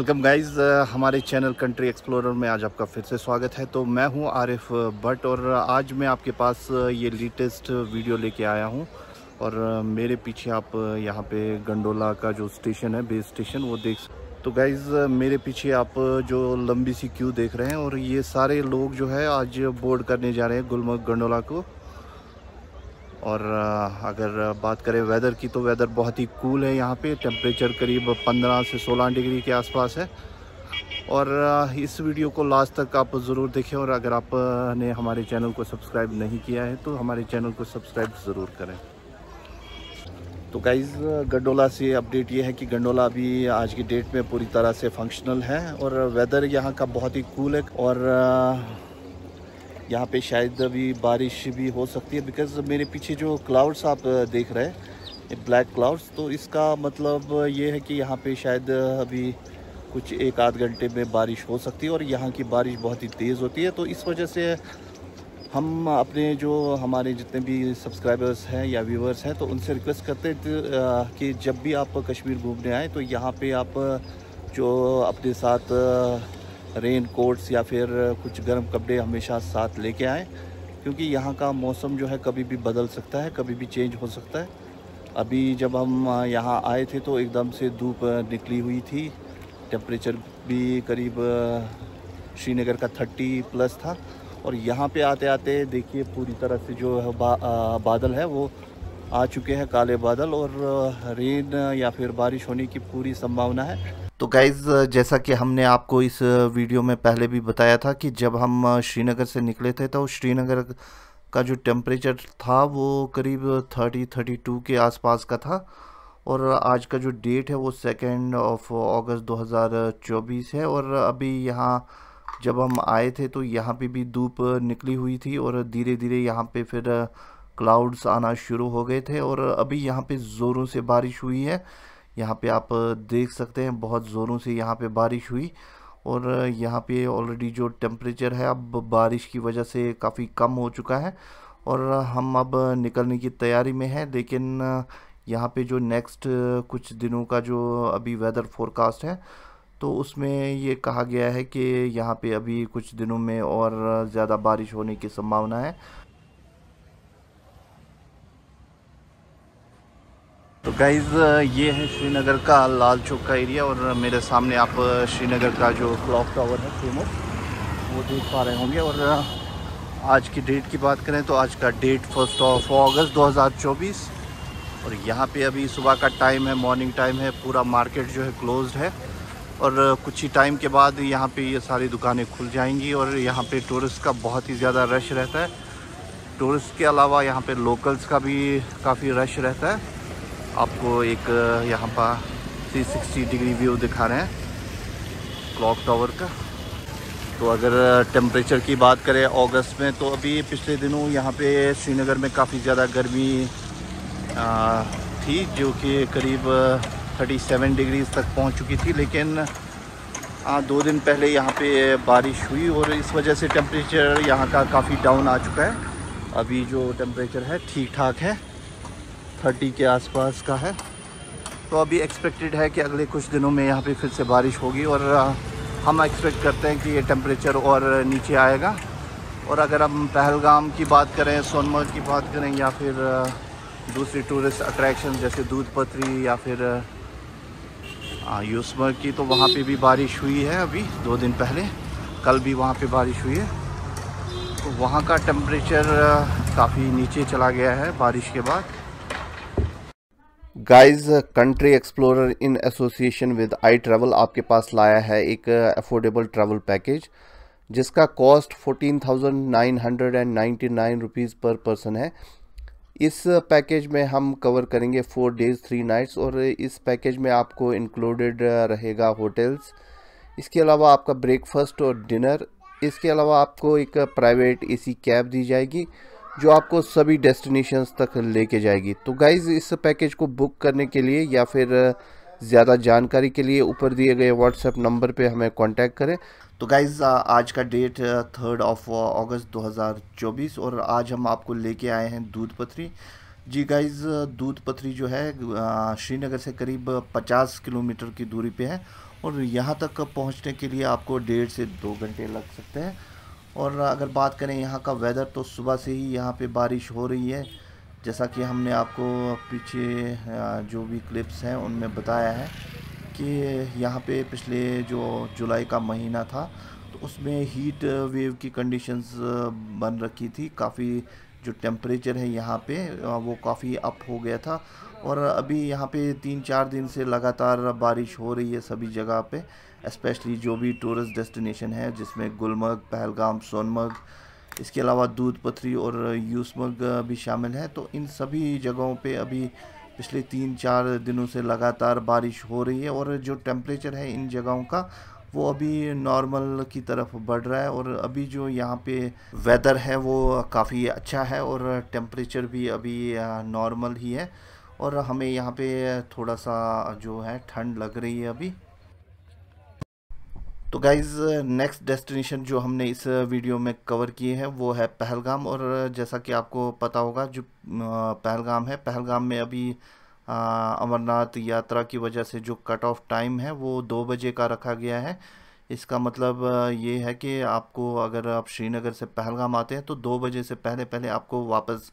welcome guys हमारे channel Country Explorer में आज आपका फिर से स्वागत है तो मैं हूं आरिफ भट्ट और आज मैं आपके पास ये लेटेस्ट वीडियो लेके आया हूं और मेरे पीछे आप यहां पे गंडोला का जो स्टेशन है बेस स्टेशन वो देख तो गाइस मेरे पीछे आप जो लंबी सी क्यू देख रहे हैं और ये सारे लोग जो है आज बोर्ड करने जा रहे हैं गुलमर्ग गंडोला को और अगर बात करें वेदर की तो वेदर बहुत ही कूल है यहाँ पे टेम्परेचर करीब 15 से 16 डिग्री के आसपास है और इस वीडियो को लास्ट तक आप ज़रूर देखें और अगर आपने हमारे चैनल को सब्सक्राइब नहीं किया है तो हमारे चैनल को सब्सक्राइब ज़रूर करें तो गाइज़ गंडोला से अपडेट ये है कि गंडोला अभी आज की डेट में पूरी तरह से फंक्शनल है और वेदर यहाँ का बहुत ही कूल है और यहाँ पे शायद अभी बारिश भी हो सकती है बिकॉज मेरे पीछे जो क्लाउड्स आप देख रहे हैं ब्लैक क्लाउड्स तो इसका मतलब ये है कि यहाँ पे शायद अभी कुछ एक आध घंटे में बारिश हो सकती है और यहाँ की बारिश बहुत ही तेज़ होती है तो इस वजह से हम अपने जो हमारे जितने भी सब्सक्राइबर्स हैं या व्यूवर्स हैं तो उनसे रिक्वेस्ट करते हैं कि जब भी आप कश्मीर घूमने आएँ तो यहाँ पर आप जो अपने साथ रेन कोट्स या फिर कुछ गर्म कपड़े हमेशा साथ लेके आएँ क्योंकि यहाँ का मौसम जो है कभी भी बदल सकता है कभी भी चेंज हो सकता है अभी जब हम यहाँ आए थे तो एकदम से धूप निकली हुई थी टेम्परेचर भी करीब श्रीनगर का थर्टी प्लस था और यहाँ पे आते आते देखिए पूरी तरह से जो है बा, बादल है वो आ चुके हैं काले बादल और रेन या फिर बारिश होने की पूरी संभावना है तो गाइज़ जैसा कि हमने आपको इस वीडियो में पहले भी बताया था कि जब हम श्रीनगर से निकले थे तो श्रीनगर का जो टेम्परेचर था वो करीब 30 32 के आसपास का था और आज का जो डेट है वो सेकेंड ऑफ अगस्त 2024 है और अभी यहाँ जब हम आए थे तो यहाँ पे भी धूप निकली हुई थी और धीरे धीरे यहाँ पे फिर क्लाउड्स आना शुरू हो गए थे और अभी यहाँ पे ज़ोरों से बारिश हुई है यहाँ पे आप देख सकते हैं बहुत ज़ोरों से यहाँ पे बारिश हुई और यहाँ पे ऑलरेडी जो टेम्परेचर है अब बारिश की वजह से काफ़ी कम हो चुका है और हम अब निकलने की तैयारी में हैं लेकिन यहाँ पे जो नेक्स्ट कुछ दिनों का जो अभी वेदर फोरकास्ट है तो उसमें ये कहा गया है कि यहाँ पे अभी कुछ दिनों में और ज़्यादा बारिश होने की संभावना है तो गाइज़ uh, ये है श्रीनगर का लाल चौक का एरिया और मेरे सामने आप uh, श्रीनगर का जो क्लॉक टावर है फेमस वो देख पा रहे होंगे और uh, आज की डेट की बात करें तो आज का डेट फर्स्ट ऑफ अगस्त 2024 और यहाँ पे अभी सुबह का टाइम है मॉर्निंग टाइम है पूरा मार्केट जो है क्लोज है और कुछ ही टाइम के बाद यहाँ पे ये सारी दुकानें खुल जाएंगी और यहाँ पे टूरिस्ट का बहुत ही ज़्यादा रश रहता है टूरिस्ट के अलावा यहाँ पे लोकल्स का भी काफ़ी रश रहता है आपको एक यहाँ पर 360 डिग्री व्यू दिखा रहे हैं क्लॉक टावर का तो अगर टेम्परेचर की बात करें अगस्त में तो अभी पिछले दिनों यहाँ पे श्रीनगर में काफ़ी ज़्यादा गर्मी थी जो कि करीब 37 डिग्री तक पहुँच चुकी थी लेकिन आ, दो दिन पहले यहाँ पे बारिश हुई और इस वजह से टेम्परेचर यहाँ का काफ़ी डाउन आ चुका है अभी जो टेम्परेचर है ठीक ठाक है थर्टी के आसपास का है तो अभी एक्सपेक्टेड है कि अगले कुछ दिनों में यहाँ पे फिर से बारिश होगी और हम एक्सपेक्ट करते हैं कि ये टेम्परेचर और नीचे आएगा और अगर हम पहलगाम की बात करें सोनमर्ग की बात करें या फिर दूसरी टूरिस्ट अट्रैक्शन जैसे दूध पत्री या फिर यूसमर्ग की तो वहाँ पे भी बारिश हुई है अभी दो दिन पहले कल भी वहाँ पे बारिश हुई है तो वहाँ का टेम्परेचर काफ़ी नीचे चला गया है बारिश के बाद guys Country Explorer in association with I travel आपके पास लाया है एक अफोर्डेबल ट्रैवल पैकेज जिसका cost fourteen thousand nine hundred and ninety nine rupees per person है इस पैकेज में हम कवर करेंगे फोर डेज़ थ्री नाइट्स और इस पैकेज में आपको इंक्लूडेड रहेगा होटल्स इसके अलावा आपका ब्रेकफास्ट और डिनर इसके अलावा आपको एक प्राइवेट एसी कैब दी जाएगी जो आपको सभी डेस्टिनेशंस तक लेके जाएगी तो गाइज़ इस पैकेज को बुक करने के लिए या फिर ज़्यादा जानकारी के लिए ऊपर दिए गए व्हाट्सएप नंबर पे हमें कांटेक्ट करें तो गाइज़ आज का डेट थर्ड ऑफ अगस्त 2024 और आज हम आपको लेके आए हैं दूध पथरी जी गाइज़ दूध पथरी जो है श्रीनगर से करीब 50 किलोमीटर की दूरी पे है और यहाँ तक पहुँचने के लिए आपको डेढ़ से दो घंटे लग सकते हैं और अगर बात करें यहाँ का वेदर तो सुबह से ही यहाँ पे बारिश हो रही है जैसा कि हमने आपको पीछे जो भी क्लिप्स हैं उनमें बताया है कि यहाँ पे पिछले जो जुलाई का महीना था तो उसमें हीट वेव की कंडीशंस बन रखी थी काफ़ी जो टेम्परेचर है यहाँ पे वो काफ़ी अप हो गया था और अभी यहाँ पे तीन चार दिन से लगातार बारिश हो रही है सभी जगह पे स्पेशली जो भी टूरिस्ट डेस्टिनेशन है जिसमें गुलमर्ग पहलगाम सोनमर्ग इसके अलावा दूध पथरी और यूसमर्ग भी शामिल है तो इन सभी जगहों पे अभी पिछले तीन चार दिनों से लगातार बारिश हो रही है और जो टेम्परेचर है इन जगहों का वो अभी नॉर्मल की तरफ बढ़ रहा है और अभी जो यहाँ पे वेदर है वो काफ़ी अच्छा है और टेम्परेचर भी अभी नॉर्मल ही है और हमें यहाँ पे थोड़ा सा जो है ठंड लग रही है अभी तो गाइज़ नेक्स्ट डेस्टिनेशन जो हमने इस वीडियो में कवर किए हैं वो है पहलगाम और जैसा कि आपको पता होगा जो पहलगाम है पहलगाम में अभी अमरनाथ यात्रा की वजह से जो कट ऑफ टाइम है वो दो बजे का रखा गया है इसका मतलब ये है कि आपको अगर आप श्रीनगर से पहलगाम आते हैं तो दो बजे से पहले पहले आपको वापस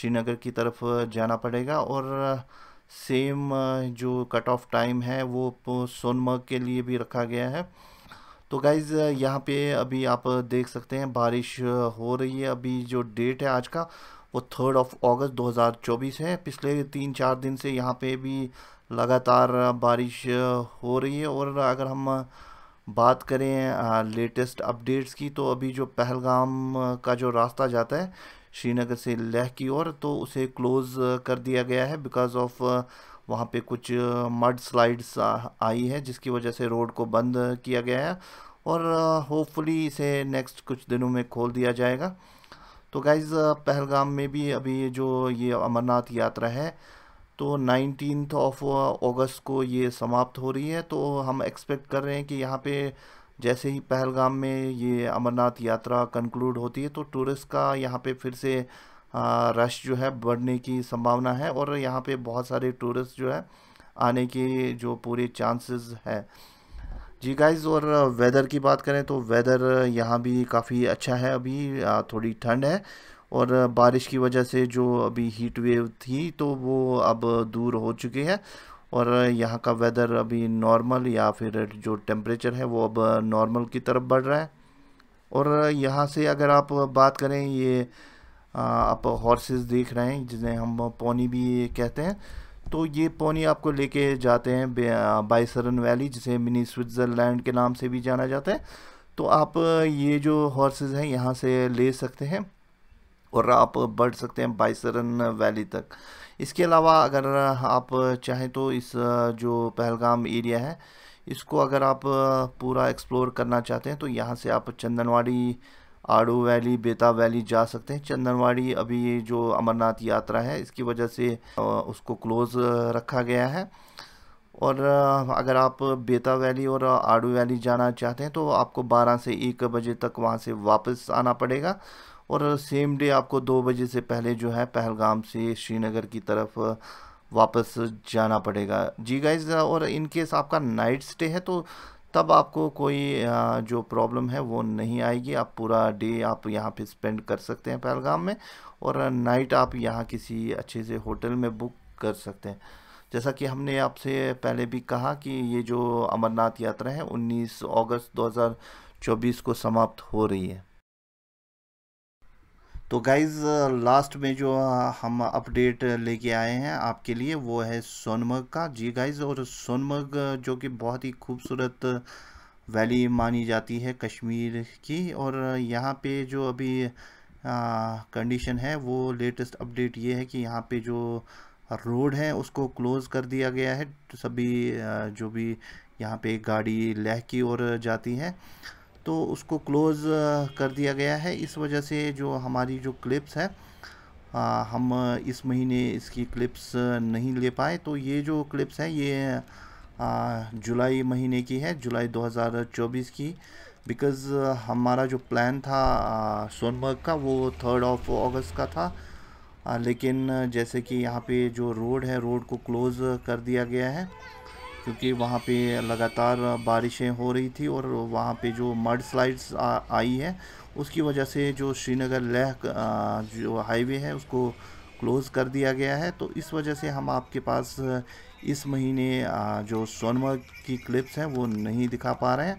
श्रीनगर की तरफ जाना पड़ेगा और सेम जो कट ऑफ टाइम है वो सोनमर्ग के लिए भी रखा गया है तो गाइज़ यहाँ पे अभी आप देख सकते हैं बारिश हो रही है अभी जो डेट है आज का वो थर्ड ऑफ अगस्त 2024 है पिछले तीन चार दिन से यहाँ पे भी लगातार बारिश हो रही है और अगर हम बात करें लेटेस्ट अपडेट्स की तो अभी जो पहलगाम का जो रास्ता जाता है श्रीनगर से लेह की ओर तो उसे क्लोज़ कर दिया गया है बिकॉज़ ऑफ वहाँ पे कुछ मड स्लाइड्स आई है जिसकी वजह से रोड को बंद किया गया है और होपफुली इसे नेक्स्ट कुछ दिनों में खोल दिया जाएगा तो गाइज़ पहलगाम में भी अभी जो ये अमरनाथ यात्रा है तो नाइनटीन ऑफ अगस्त को ये समाप्त हो रही है तो हम एक्सपेक्ट कर रहे हैं कि यहाँ पे जैसे ही पहलगाम में ये अमरनाथ यात्रा कंक्लूड होती है तो टूरिस्ट का यहाँ पे फिर से हाँ, रश जो है बढ़ने की संभावना है और यहाँ पे बहुत सारे टूरिस्ट जो है आने के जो पूरे चांसेस है जी गाइस और वेदर की बात करें तो वेदर यहाँ भी काफ़ी अच्छा है अभी थोड़ी ठंड है और बारिश की वजह से जो अभी हीट वेव थी तो वो अब दूर हो चुकी है और यहाँ का वेदर अभी नॉर्मल या फिर जो टेम्परेचर है वो अब नॉर्मल की तरफ बढ़ रहा है और यहाँ से अगर आप बात करें ये आप हॉर्सेस देख रहे हैं जिन्हें हम पौनी भी कहते हैं तो ये पौनी आपको लेके जाते हैं बाइसरन वैली जिसे मिनी स्विट्ज़रलैंड के नाम से भी जाना जाता है तो आप ये जो हॉर्सेज हैं यहाँ से ले सकते हैं और आप बढ़ सकते हैं बाइसरन वैली तक इसके अलावा अगर आप चाहें तो इस जो पहलगाम एरिया है इसको अगर आप पूरा एक्सप्लोर करना चाहते हैं तो यहाँ से आप चंदनवाड़ी आड़ू वैली बेताब वैली जा सकते हैं चंदनवाड़ी अभी ये जो अमरनाथ यात्रा है इसकी वजह से उसको क्लोज़ रखा गया है और अगर आप बेता वैली और आड़ू वैली जाना चाहते हैं तो आपको 12 से 1 बजे तक वहाँ से वापस आना पड़ेगा और सेम डे आपको 2 बजे से पहले जो है पहलगाम से श्रीनगर की तरफ वापस जाना पड़ेगा जी गाइज और इनकेस आपका नाइट स्टे है तो तब आपको कोई जो प्रॉब्लम है वो नहीं आएगी आप पूरा डे आप यहाँ पे स्पेंड कर सकते हैं पहलगाम में और नाइट आप यहाँ किसी अच्छे से होटल में बुक कर सकते हैं जैसा कि हमने आपसे पहले भी कहा कि ये जो अमरनाथ यात्रा है 19 अगस्त 2024 को समाप्त हो रही है तो गाइज़ लास्ट में जो हम अपडेट लेके आए हैं आपके लिए वो है सोनमर्ग का जी गाइज़ और सोनमर्ग जो कि बहुत ही खूबसूरत वैली मानी जाती है कश्मीर की और यहाँ पे जो अभी कंडीशन है वो लेटेस्ट अपडेट ये है कि यहाँ पे जो रोड है उसको क्लोज़ कर दिया गया है सभी जो भी यहाँ पे गाड़ी लह की ओर जाती है तो उसको क्लोज़ कर दिया गया है इस वजह से जो हमारी जो क्लिप्स है आ, हम इस महीने इसकी क्लिप्स नहीं ले पाए तो ये जो क्लिप्स है ये आ, जुलाई महीने की है जुलाई 2024 की बिकॉज़ हमारा जो प्लान था सोनमर्ग का वो थर्ड ऑफ अगस्त का था आ, लेकिन जैसे कि यहाँ पे जो रोड है रोड को क्लोज़ कर दिया गया है क्योंकि वहाँ पे लगातार बारिशें हो रही थी और वहाँ पे जो मड स्लाइड्स आई है उसकी वजह से जो श्रीनगर लेह जो हाईवे है उसको क्लोज़ कर दिया गया है तो इस वजह से हम आपके पास इस महीने जो सोनमर्ग की क्लिप्स हैं वो नहीं दिखा पा रहे हैं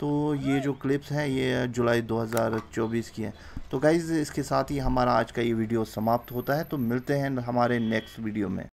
तो ये जो क्लिप्स हैं ये जुलाई 2024 की हैं तो गाइज़ इसके साथ ही हमारा आज का ये वीडियो समाप्त होता है तो मिलते हैं हमारे नेक्स्ट वीडियो में